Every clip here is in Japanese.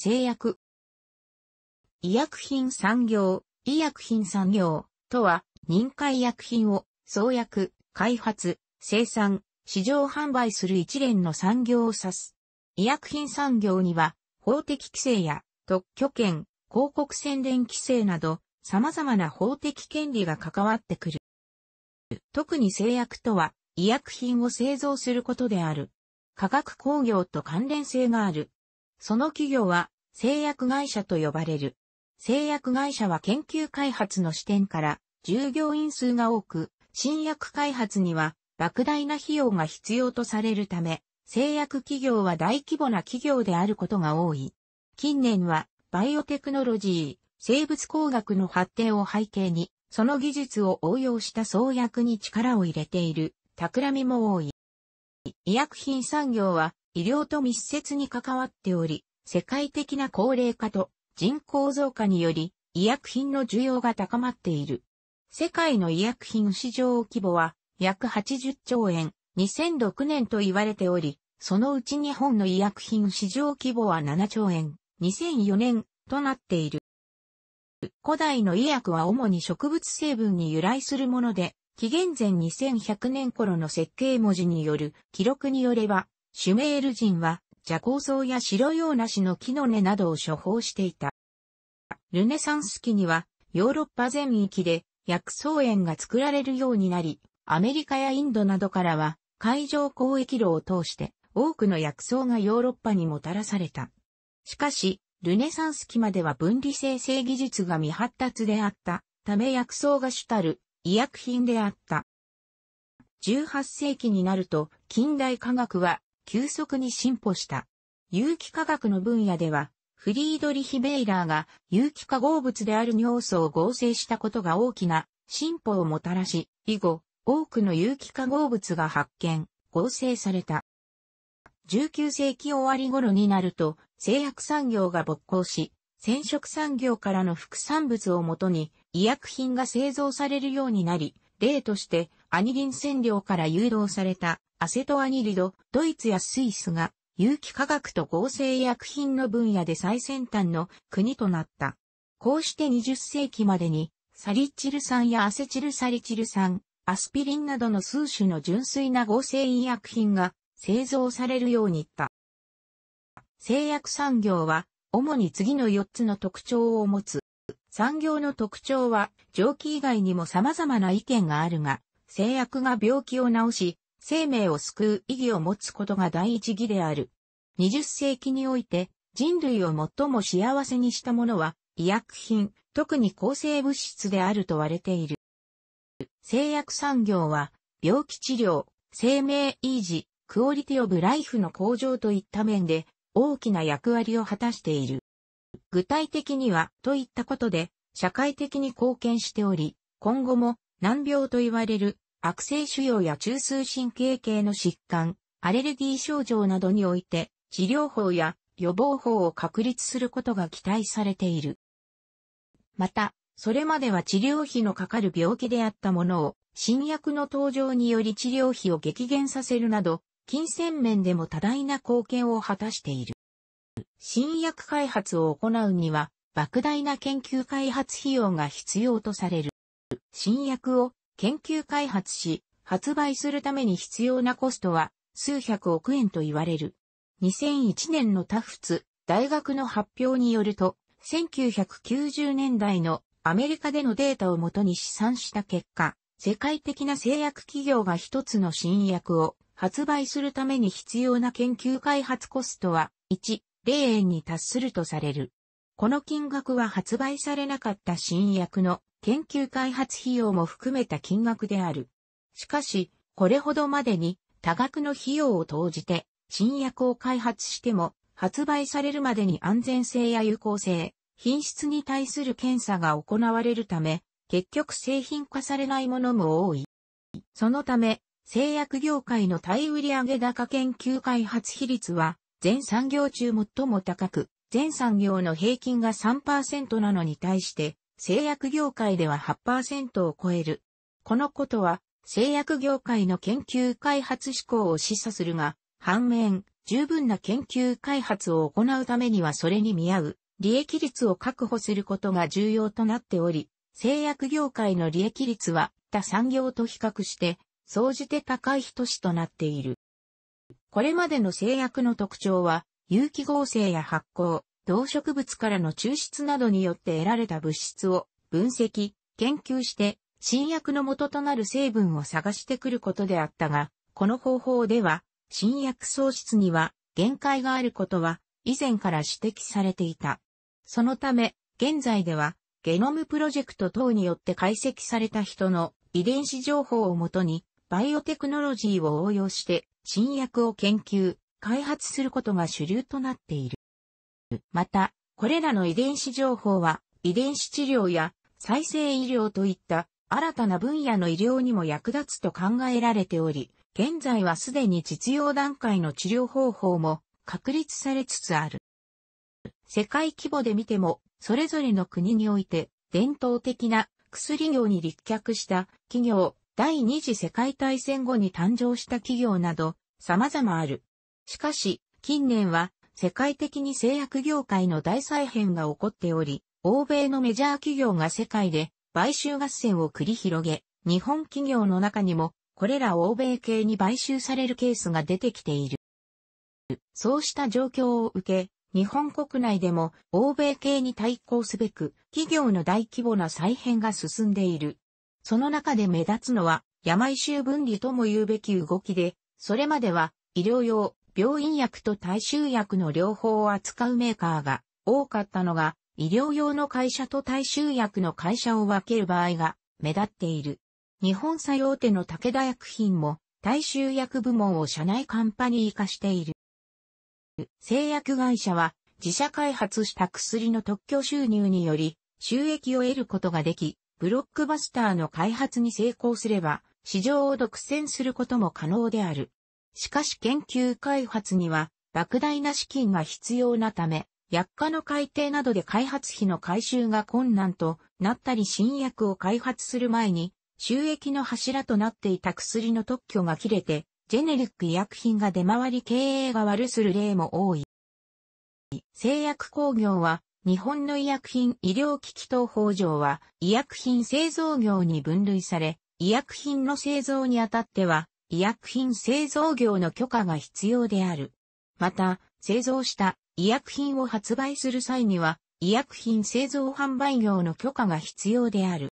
製薬。医薬品産業、医薬品産業とは、認可医薬品を創薬、開発、生産、市場販売する一連の産業を指す。医薬品産業には、法的規制や特許権、広告宣伝規制など、様々な法的権利が関わってくる。特に製薬とは、医薬品を製造することである。化学工業と関連性がある。その企業は製薬会社と呼ばれる。製薬会社は研究開発の視点から従業員数が多く、新薬開発には莫大な費用が必要とされるため、製薬企業は大規模な企業であることが多い。近年はバイオテクノロジー、生物工学の発展を背景に、その技術を応用した創薬に力を入れている、企みも多い。医薬品産業は医療と密接に関わっており、世界的な高齢化と人口増加により医薬品の需要が高まっている。世界の医薬品市場規模は約80兆円、2006年と言われており、そのうち日本の医薬品市場規模は7兆円、2004年となっている。古代の医薬は主に植物成分に由来するもので、紀元前2100年頃の設計文字による記録によれば、シュメール人は、邪行草や白なしの木の根などを処方していた。ルネサンス期には、ヨーロッパ全域で薬草園が作られるようになり、アメリカやインドなどからは、海上交易路を通して多くの薬草がヨーロッパにもたらされた。しかし、ルネサンス期までは分離生成技術が未発達であったため薬草が主たる医薬品であった。18世紀になると近代科学は急速に進歩した。有機化学の分野では、フリードリヒ・ベイラーが有機化合物である尿素を合成したことが大きな進歩をもたらし、以後、多くの有機化合物が発見、合成された。19世紀終わり頃になると、製薬産業が勃興し、染色産業からの副産物をもとに医薬品が製造されるようになり、例としてアニリン染料から誘導されたアセトアニリド、ドイツやスイスが有機化学と合成薬品の分野で最先端の国となった。こうして20世紀までにサリチル酸やアセチルサリチル酸、アスピリンなどの数種の純粋な合成医薬品が製造されるようにった。製薬産業は主に次の4つの特徴を持つ。産業の特徴は、蒸気以外にも様々な意見があるが、製薬が病気を治し、生命を救う意義を持つことが第一義である。20世紀において、人類を最も幸せにしたものは、医薬品、特に抗生物質であると言われている。製薬産業は、病気治療、生命維持、クオリティオブライフの向上といった面で、大きな役割を果たしている。具体的には、といったことで、社会的に貢献しており、今後も難病と言われる悪性腫瘍や中枢神経系の疾患、アレルギー症状などにおいて治療法や予防法を確立することが期待されている。また、それまでは治療費のかかる病気であったものを新薬の登場により治療費を激減させるなど、金銭面でも多大な貢献を果たしている。新薬開発を行うには、莫大な研究開発費用が必要とされる。新薬を研究開発し、発売するために必要なコストは数百億円と言われる。2001年のタフツ大学の発表によると、1990年代のアメリカでのデータをもとに試算した結果、世界的な製薬企業が一つの新薬を発売するために必要な研究開発コストは1、0円に達するとされる。この金額は発売されなかった新薬の研究開発費用も含めた金額である。しかし、これほどまでに多額の費用を投じて、新薬を開発しても、発売されるまでに安全性や有効性、品質に対する検査が行われるため、結局製品化されないものも多い。そのため、製薬業界の対売上高研究開発比率は、全産業中最も高く、全産業の平均が3%なのに対して、製薬業界では8%を超える。このことは、製薬業界の研究開発志向を示唆するが、反面、十分な研究開発を行うためにはそれに見合う、利益率を確保することが重要となっており、製薬業界の利益率は他産業と比較して、総じて高い等しとなっている。これまでの製薬の特徴は、有機合成や発酵、動植物からの抽出などによって得られた物質を分析、研究して、新薬の元となる成分を探してくることであったが、この方法では、新薬喪失には限界があることは以前から指摘されていた。そのため、現在では、ゲノムプロジェクト等によって解析された人の遺伝子情報をもとに、バイオテクノロジーを応用して、新薬を研究、開発することが主流となっている。また、これらの遺伝子情報は、遺伝子治療や再生医療といった新たな分野の医療にも役立つと考えられており、現在はすでに実用段階の治療方法も確立されつつある。世界規模で見ても、それぞれの国において伝統的な薬業に立脚した企業、第二次世界大戦後に誕生した企業など様々ある。しかし、近年は世界的に製薬業界の大再編が起こっており、欧米のメジャー企業が世界で買収合戦を繰り広げ、日本企業の中にも、これら欧米系に買収されるケースが出てきている。そうした状況を受け、日本国内でも欧米系に対抗すべく企業の大規模な再編が進んでいる。その中で目立つのは山病臭分離とも言うべき動きで、それまでは医療用、病院薬と大衆薬の両方を扱うメーカーが多かったのが、医療用の会社と大衆薬の会社を分ける場合が目立っている。日本最大手の武田薬品も大衆薬部門を社内カンパニー化している。製薬会社は自社開発した薬の特許収入により収益を得ることができ、ブロックバスターの開発に成功すれば市場を独占することも可能である。しかし研究開発には莫大な資金が必要なため、薬価の改定などで開発費の回収が困難となったり新薬を開発する前に収益の柱となっていた薬の特許が切れて、ジェネリック医薬品が出回り経営が悪する例も多い。製薬工業は、日本の医薬品医療機器等法上は、医薬品製造業に分類され、医薬品の製造にあたっては、医薬品製造業の許可が必要である。また、製造した医薬品を発売する際には、医薬品製造販売業の許可が必要である。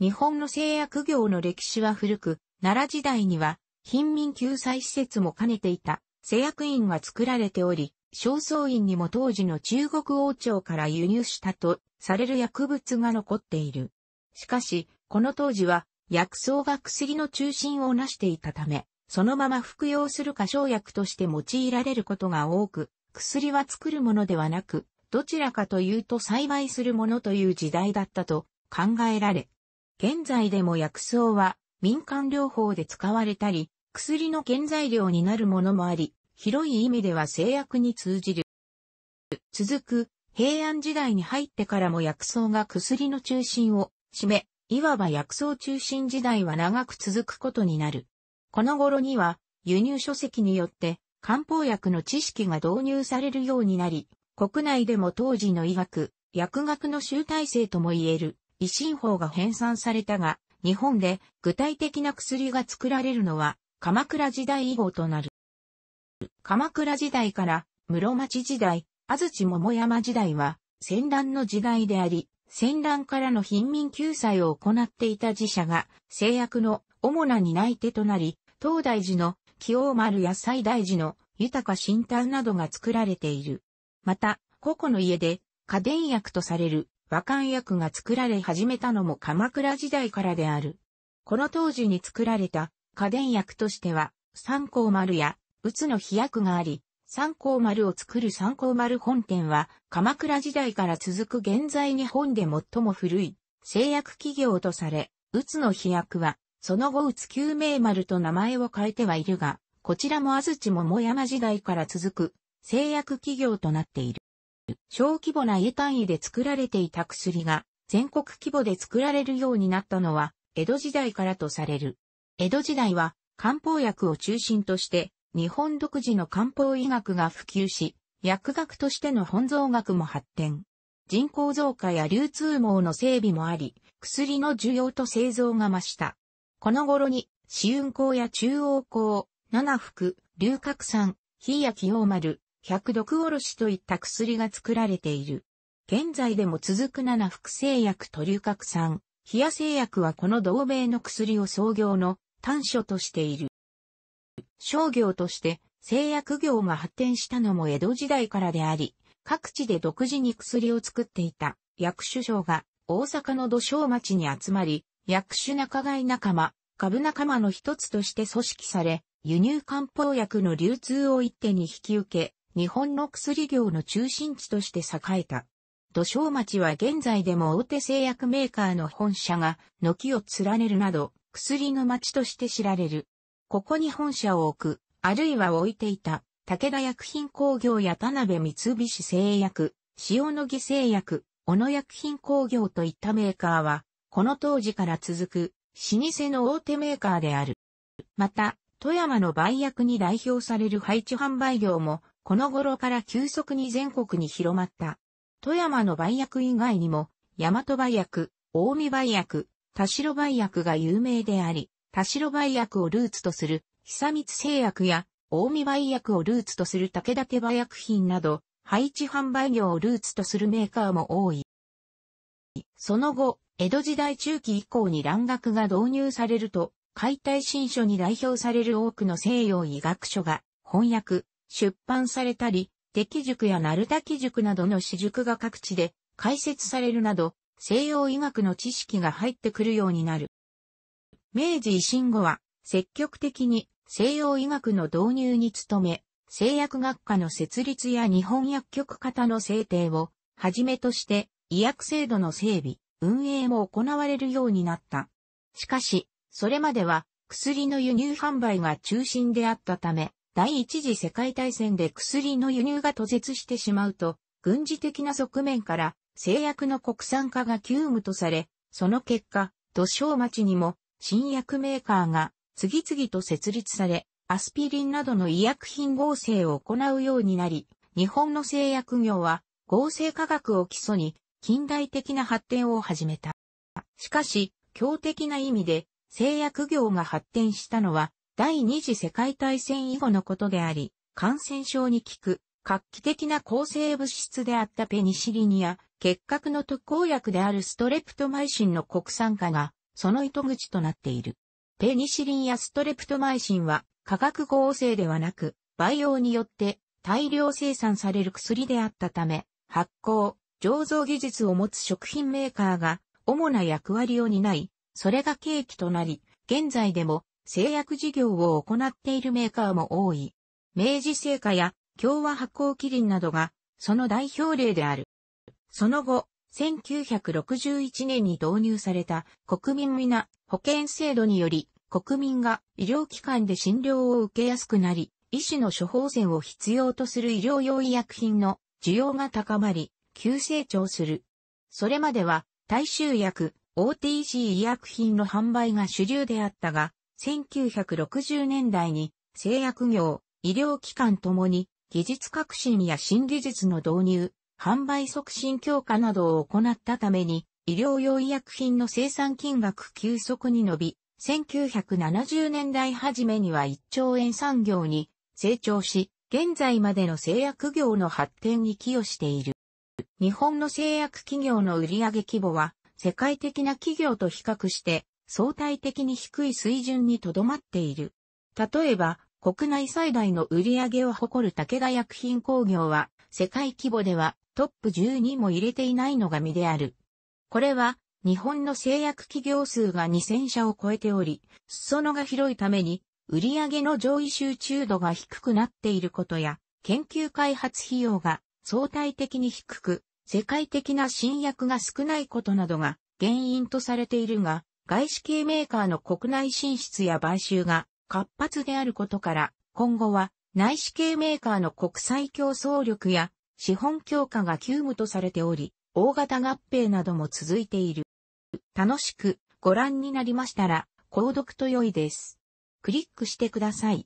日本の製薬業の歴史は古く、奈良時代には、貧民救済施設も兼ねていた、製薬院が作られており、正倉院にも当時の中国王朝から輸入したとされる薬物が残っている。しかし、この当時は薬草が薬の中心をなしていたため、そのまま服用するか生薬として用いられることが多く、薬は作るものではなく、どちらかというと栽培するものという時代だったと考えられ、現在でも薬草は民間療法で使われたり、薬の原材料になるものもあり、広い意味では制約に通じる。続く、平安時代に入ってからも薬草が薬の中心を占め、いわば薬草中心時代は長く続くことになる。この頃には、輸入書籍によって、漢方薬の知識が導入されるようになり、国内でも当時の医学、薬学の集大成とも言える、維新法が編纂されたが、日本で具体的な薬が作られるのは、鎌倉時代以後となる。鎌倉時代から、室町時代、安土桃山時代は、戦乱の時代であり、戦乱からの貧民救済を行っていた自社が制約の主な担い手となり、東大寺の清王丸や西大寺の豊か新丹などが作られている。また、個々の家で家電薬とされる和漢薬が作られ始めたのも鎌倉時代からである。この当時に作られた家電薬としては、三光丸や宇津の飛薬があり、三光丸を作る三光丸本店は、鎌倉時代から続く現在日本で最も古い製薬企業とされ、うつの飛躍は、その後うつ救命丸と名前を変えてはいるが、こちらも安土桃山時代から続く製薬企業となっている。小規模な家単位で作られていた薬が、全国規模で作られるようになったのは、江戸時代からとされる。江戸時代は、漢方薬を中心として、日本独自の漢方医学が普及し、薬学としての本草学も発展。人口増加や流通網の整備もあり、薬の需要と製造が増した。この頃に、紫雲港や中央港、七福、龍角散、火や清丸、百毒おろしといった薬が作られている。現在でも続く七福製薬と龍角散、火や製薬はこの同盟の薬を創業の端緒としている。商業として製薬業が発展したのも江戸時代からであり、各地で独自に薬を作っていた薬種商が大阪の土商町に集まり、薬種仲買仲間、株仲間の一つとして組織され、輸入漢方薬の流通を一手に引き受け、日本の薬業の中心地として栄えた。土商町は現在でも大手製薬メーカーの本社が軒を連ねるなど、薬の町として知られる。ここに本社を置く、あるいは置いていた、武田薬品工業や田辺三菱製薬、塩野義製薬、小野薬品工業といったメーカーは、この当時から続く、老舗の大手メーカーである。また、富山の売薬に代表される配置販売業も、この頃から急速に全国に広まった。富山の売薬以外にも、大和売薬、大見売薬、田代売薬が有名であり、田代売薬をルーツとする、久光製薬や、大見売薬をルーツとする武田手羽薬品など、配置販売業をルーツとするメーカーも多い。その後、江戸時代中期以降に蘭学が導入されると、解体新書に代表される多くの西洋医学書が翻訳、出版されたり、敵塾や鳴滝塾などの私塾が各地で開設されるなど、西洋医学の知識が入ってくるようになる。明治維新後は積極的に西洋医学の導入に努め、製薬学科の設立や日本薬局型の制定をはじめとして医薬制度の整備、運営も行われるようになった。しかし、それまでは薬の輸入販売が中心であったため、第一次世界大戦で薬の輸入が途絶してしまうと、軍事的な側面から製薬の国産化が急務とされ、その結果、土生町にも新薬メーカーが次々と設立され、アスピリンなどの医薬品合成を行うようになり、日本の製薬業は合成科学を基礎に近代的な発展を始めた。しかし、強敵な意味で製薬業が発展したのは第二次世界大戦以後のことであり、感染症に効く画期的な抗生物質であったペニシリンや結核の特効薬であるストレプトマイシンの国産化がその糸口となっている。ペニシリンやストレプトマイシンは化学合成ではなく、培養によって大量生産される薬であったため、発酵、醸造技術を持つ食品メーカーが主な役割を担い、それが契機となり、現在でも製薬事業を行っているメーカーも多い。明治製菓や共和発酵キリンなどがその代表例である。その後、1961年に導入された国民皆保険制度により国民が医療機関で診療を受けやすくなり、医師の処方箋を必要とする医療用医薬品の需要が高まり、急成長する。それまでは、大衆薬、OTC 医薬品の販売が主流であったが、1960年代に製薬業、医療機関ともに技術革新や新技術の導入、販売促進強化などを行ったために、医療用医薬品の生産金額急速に伸び、1970年代初めには1兆円産業に成長し、現在までの製薬業の発展に寄与している。日本の製薬企業の売上規模は、世界的な企業と比較して、相対的に低い水準にとどまっている。例えば、国内最大の売上を誇る武田薬品工業は、世界規模ではトップ12も入れていないのが身である。これは、日本の製薬企業数が2000社を超えており、裾野が広いために、売上の上位集中度が低くなっていることや、研究開発費用が相対的に低く、世界的な新薬が少ないことなどが原因とされているが、外資系メーカーの国内進出や買収が活発であることから、今後は内資系メーカーの国際競争力や資本強化が急務とされており、大型合併なども続いている。楽しくご覧になりましたら、購読と良いです。クリックしてください。